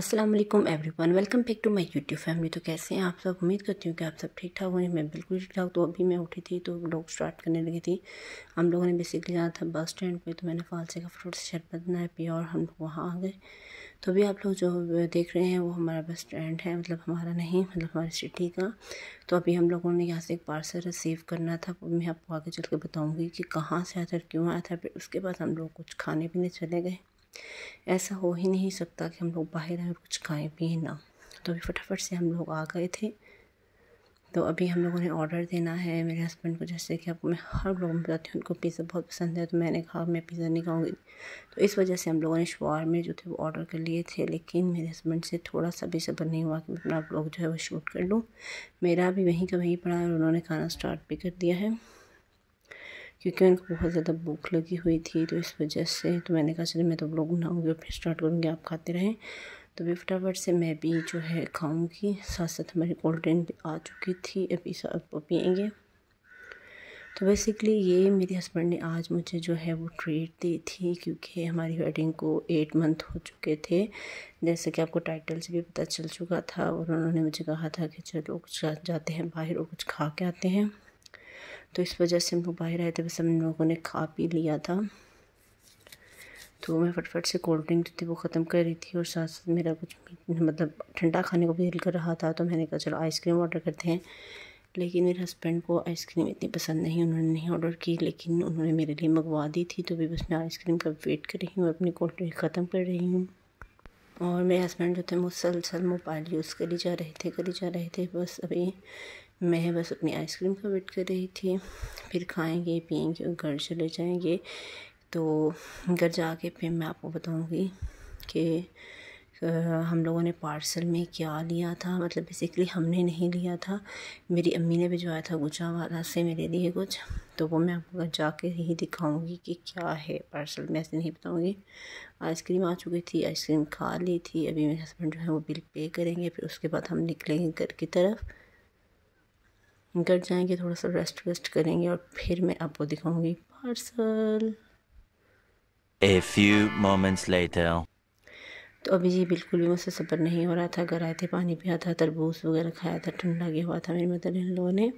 Aslam everyone welcome back to my YouTube family तो कैसे हैं आप सब उम्मीद करती हूँ कि आप सब ठीक ठाक होंगे मैं बिल्कुल ठीक ठाक तो अभी मैं उठी थी तो लोग स्टार्ट करने लगी थी हम लोगों ने बेसिकली जाना था बस स्टैंड पे तो मैंने फालसे का फ्रूट शरबत बनाया पिया और हम लोग वहाँ आ गए तो अभी आप लोग जो देख रहे हैं वो हमारा बस स्टैंड है मतलब हमारा नहीं मतलब हमारी सिटी का तो अभी हम लोगों ने यहाँ से एक पार्सल रिसीव करना था मैं आपको आगे चल के बताऊँगी कि कहाँ से आया था क्यों आया था फिर उसके बाद हम लोग कुछ खाने पीने चले गए ऐसा हो ही नहीं सकता कि हम लोग बाहर आए और कुछ खाएँ पिए ना तो अभी फटाफट से हम लोग आ गए थे तो अभी हम लोगों ने ऑर्डर देना है मेरे हस्बैंड को जैसे कि आपको मैं हर लोगों में बताती हूँ उनको पिज़्ज़ा बहुत पसंद है तो मैंने कहा मैं पिज़्ज़ा नहीं खाऊँगी तो इस वजह से हम लोगों ने शुवार में जो थे वो ऑर्डर कर लिए थे लेकिन मेरे हस्बैंड से थोड़ा सा भी सब्र नहीं हुआ कि मैं अपना ब्लॉग जो है वो शूट कर लूँ मेरा भी वहीं का वहीं पड़ा और उन्होंने खाना स्टार्ट भी कर दिया है क्योंकि उनको बहुत ज़्यादा भूख लगी हुई थी तो इस वजह से तो मैंने कहा चलिए मैं तो ब्लॉग बनाऊँगी और फिर स्टार्ट करूँगी आप खाते रहें तो भी फटाफट से मैं भी जो है खाऊंगी साथ साथ हमारी कोल्ड ड्रिंक भी आ चुकी थी अभी सब पियेंगे तो बेसिकली ये मेरे हस्बैंड ने आज मुझे जो है वो ट्रीट दी थी क्योंकि हमारी वेडिंग को एट मंथ हो चुके थे जैसे कि आपको टाइटल से भी पता चल चुका था और उन्होंने मुझे कहा था कि चलो कुछ जाते हैं बाहर और कुछ खा के आते हैं तो इस वजह से हम लोग बाहर आए थे बस हम लोगों ने खा पी लिया था तो मैं फटफट से कोल्ड ड्रिंक जो थी वो ख़त्म कर रही थी और साथ साथ मेरा कुछ मतलब ठंडा खाने को भी दिल कर रहा था तो मैंने कहा चलो आइसक्रीम ऑर्डर करते हैं लेकिन मेरे हस्बैंड को आइसक्रीम इतनी पसंद नहीं उन्होंने नहीं ऑर्डर की लेकिन उन्होंने मेरे लिए मंगवा दी थी तो भी बस मैं आइसक्रीम का वेट कर रही हूँ और अपनी कोल्ड ड्रिंक ख़त्म कर रही हूँ और मेरे हस्बैंड जो थे मुसलसल मोबाइल यूज़ करी जा रहे थे करी जा रहे थे बस अभी मैं बस अपनी आइसक्रीम का वेट कर रही थी फिर खाएंगे पियेंगे और घर चले जाएंगे तो घर जाके फिर मैं आपको बताऊँगी कि हम लोगों ने पार्सल में क्या लिया था मतलब बेसिकली हमने नहीं लिया था मेरी अम्मी ने भिजवाया था गुजावाला से मेरे लिए कुछ तो वो मैं आपको जाके ही दिखाऊंगी कि क्या है पार्सल में ऐसे नहीं बताऊंगी आइसक्रीम आ चुकी थी आइसक्रीम खा ली थी अभी मेरे हस्बैंड जो है वो बिल पे करेंगे फिर उसके बाद हम निकलेंगे घर की तरफ घर जाएँगे थोड़ा सा रेस्ट वेस्ट करेंगे और फिर मैं आपको दिखाऊँगी parcel A few moments later. तो अभी जी बिल्कुल भी मुझसे सफ़र नहीं हो रहा था घर आए थे पानी पिया था तरबूज वगैरह खाया था ठंडा गया हुआ था मेरी मदर इन लोगों ने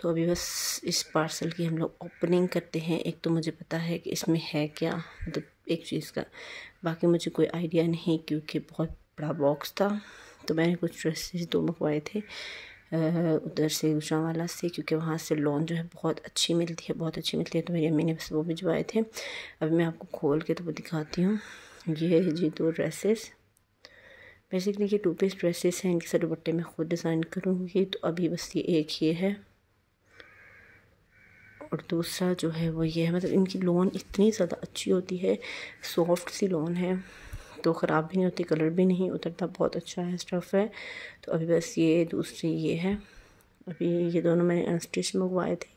तो अभी बस इस पार्सल की हम लोग ओपनिंग करते हैं एक तो मुझे पता है कि इसमें है क्या मतलब एक चीज़ का बाकी मुझे कोई आइडिया नहीं क्योंकि बहुत बड़ा बॉक्स था तो मैंने कुछ ड्रेसेस दो मंगवाए थे उधर से उषावाला से क्योंकि वहाँ से लोन जो है बहुत अच्छी मिलती है बहुत अच्छी मिलती है तो मेरी अम्मी ने बस वो भिजवाए थे अभी मैं आपको खोल के तो वो दिखाती हूँ ये है जी दो ड्रेसेस बेसिकली ये टू पीस ड्रेसेस हैं इनके सर दुपट्टे मैं खुद डिज़ाइन करूँगी तो अभी बस ये एक ही है और दूसरा जो है वो ये है मतलब इनकी लोन इतनी ज़्यादा अच्छी होती है सॉफ्ट सी लोन है तो ख़राब भी नहीं होती कलर भी नहीं उतरता बहुत अच्छा है स्टफ़ है तो अभी बस ये दूसरी ये है अभी ये दोनों मैंने स्टिच मंगवाए थे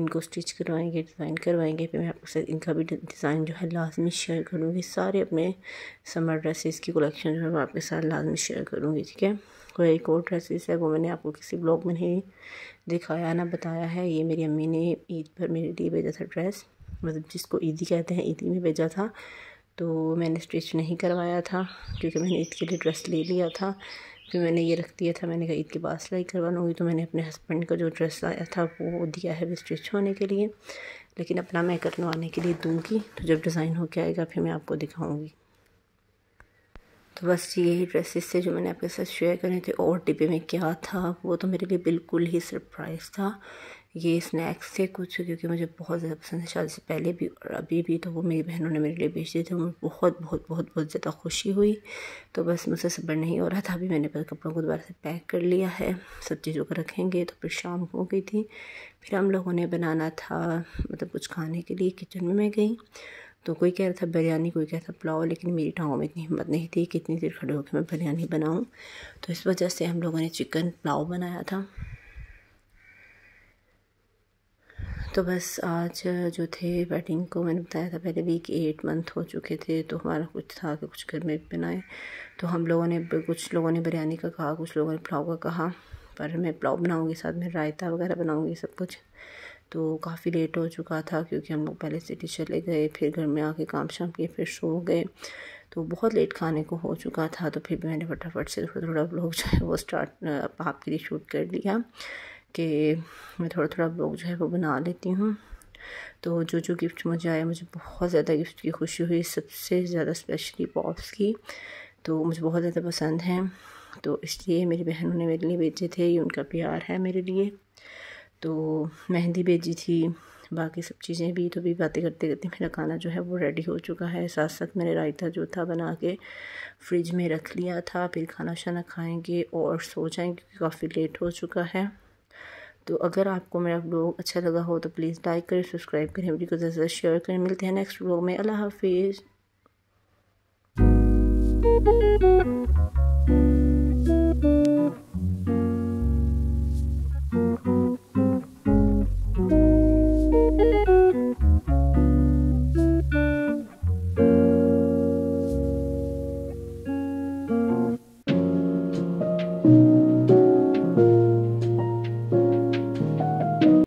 इनको स्टिच करवाएंगे डिज़ाइन करवाएंगे फिर मैं आपके साथ इनका भी डिज़ाइन जो है लाजमी शेयर करूँगी सारे अपने समर ड्रेसेस की कलेक्शन जो है मैं आपके साथ लाजमी शेयर करूँगी ठीक है कोई एक और ड्रेसेस है वो मैंने आपको किसी ब्लॉग में नहीं दिखाया ना बताया है ये मेरी अम्मी ने ईद पर मेरे लिए भेजा था ड्रेस मतलब जिसको ईदी कहते हैं ईदी में भेजा था तो मैंने स्टिच नहीं करवाया था क्योंकि मैंने ईद के लिए ड्रेस ले लिया था फिर मैंने ये रख दिया था मैंने कहा ईद के बाद सिलाई करवाना होगी तो मैंने अपने हस्बैंड का जो ड्रेस लाया था वो दिया है स्टिच होने के लिए लेकिन अपना मैं करवाने के लिए दूँगी तो जब डिज़ाइन होकर आएगा फिर मैं आपको दिखाऊँगी तो बस यही ड्रेसेस थे जो मैंने आपके साथ शेयर करे थे और डिब्बे में क्या था वो तो मेरे लिए बिल्कुल ही सरप्राइज़ था ये स्नैक्स थे कुछ क्योंकि मुझे बहुत ज़्यादा पसंद है शादी से पहले भी और अभी भी तो वो मेरी बहनों ने मेरे लिए भेज दिए थे मुझे बहुत बहुत बहुत बहुत ज़्यादा खुशी हुई तो बस मुझसे सब्र नहीं हो रहा था अभी मैंने बस कपड़ों को दोबारा से पैक कर लिया है सब चीज़ों को रखेंगे तो फिर शाम हो गई थी फिर हम लोगों ने बनाना था मतलब कुछ खाने के लिए किचन में मैं गई तो कोई कह रहा था बिरयानी कोई कह रहा था पुलाव लेकिन मेरी टाँगों में इतनी हिम्मत नहीं थी कि इतनी देर खड़े होकर मैं बिरयानी बनाऊँ तो इस वजह से हम लोगों ने चिकन पुलाव बनाया था तो बस आज जो थे वेडिंग को मैंने बताया था पहले वीक एट मंथ हो चुके थे तो हमारा कुछ था कि कुछ घर में बनाए तो हम लोगों ने कुछ लोगों ने बिरयानी का कहा कुछ लोगों ने पुलाव का कहा पर मैं पुलाव बनाऊँगी साथ में रायता वगैरह बनाऊँगी सब कुछ तो काफ़ी लेट हो चुका था क्योंकि हम लोग पहले सिटी चले गए फिर घर में आके काम शाम किए फिर सो गए तो बहुत लेट खाने को हो चुका था तो फिर भी मैंने फटाफट से थोड़ा थोड़ा ब्लॉग जो है वो स्टार्ट आपके लिए शूट कर लिया कि मैं थोड़ा थोड़ा ब्लॉग जो है वो बना लेती हूँ तो जो जो गिफ्ट मुझे आया मुझे बहुत ज़्यादा गिफ्ट की खुशी हुई सबसे ज़्यादा स्पेशली पॉप्स की तो मुझे बहुत ज़्यादा पसंद हैं तो इसलिए मेरी बहनों ने मेरे लिए भेजे थे ये उनका प्यार है मेरे लिए तो मेहंदी भेजी थी बाकी सब चीज़ें भी तो भी बातें करते करते मेरा खाना जो है वो रेडी हो चुका है साथ साथ मैंने रायता जो था बना के फ्रिज में रख लिया था फिर खाना शाना खाएंगे और सो जाएंगे क्योंकि काफ़ी लेट हो चुका है तो अगर आपको मेरा ब्लॉग अच्छा लगा हो तो प्लीज़ लाइक करें सब्सक्राइब करें वीडियो को ज़्यादा शेयर करें मिलते हैं नेक्स्ट ब्लॉग में अल्लाह हाफिज़